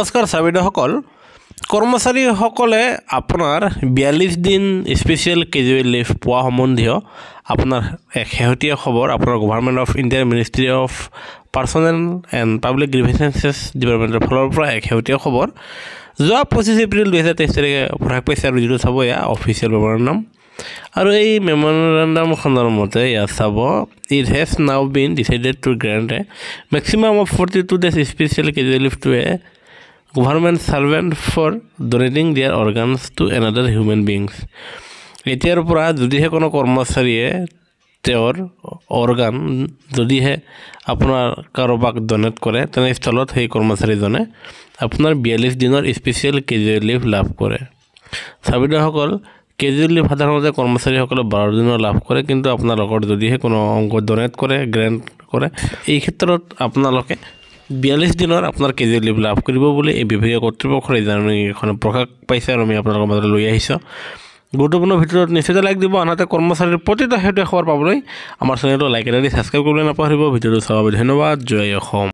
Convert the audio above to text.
নমস্কাৰ চাবিদসকল কৰ্মচাৰীসকলে আপোনাৰ বিয়াল্লিছ দিন স্পেচিয়েল কেজুৱেল লিভ পোৱা সম্বন্ধীয় আপোনাৰ এক শেহতীয়া খবৰ আপোনাৰ গভৰ্ণমেণ্ট অফ ইণ্ডিয়াৰ ministry of personnel and public grievances ডিপাৰ্টমেণ্টৰ ফালৰ পৰা এক শেহতীয়া খবৰ যোৱা পঁচিছ এপ্ৰিল দুহেজাৰ তেইছ তাৰিখে প্ৰকাশ পাইছে আৰু যিটো চাব ইয়াৰ অফিচিয়েল মেমৰেণ্ডাম আৰু এই মেমৰেণ্ডামখনৰ মতে ইয়াত চাব it has now been decided to grant a maximum of forty two days special casual লিভটোৱে government servant for donating their organs to another human beings এতিয়াৰ পৰা যদিহে কোনো কৰ্মচাৰীয়ে তেওঁৰ অৰ্গান যদিহে আপোনাৰ কাৰোবাক ডনেট কৰে তেনেস্থলত সেই কৰ্মচাৰীজনে আপোনাৰ বিয়াল্লিছ দিনৰ স্পেচিয়েল কেজুৱেল লিভ লাভ কৰে চাবিদাৰসকল কেজুৱেল লিভ সাধাৰণতে কৰ্মচাৰীসকলে বাৰ দিনৰ লাভ কৰে কিন্তু আপোনালোকৰ যদিহে কোনো অংক ডনেট কৰে গ্ৰেণ্ট কৰে এই ক্ষেত্ৰত আপোনালোকে বিয়াল্লিছ দিনৰ আপোনাৰ কে জি লিভ লাভ কৰিব বুলি এই বিভাগীয় কৰ্তৃপক্ষৰ এই জাননীখন প্ৰকাশ পাইছে আৰু আমি আপোনালোকৰ মাজত লৈ আহিছোঁ গুৰুত্বপূৰ্ণ ভিতৰত নিশ্চয়তা লাইক দিব আনহাতে কৰ্মচাৰীৰ প্ৰতিটো সেইটোৱে খবৰ পাবলৈ আমাৰ চেনেলটো লাইক এটা দি ছাবস্ক্ৰাইব কৰিবলৈ নাপাহৰিব ভিডিঅ'টো চাবলৈ ধন্যবাদ জয় অসম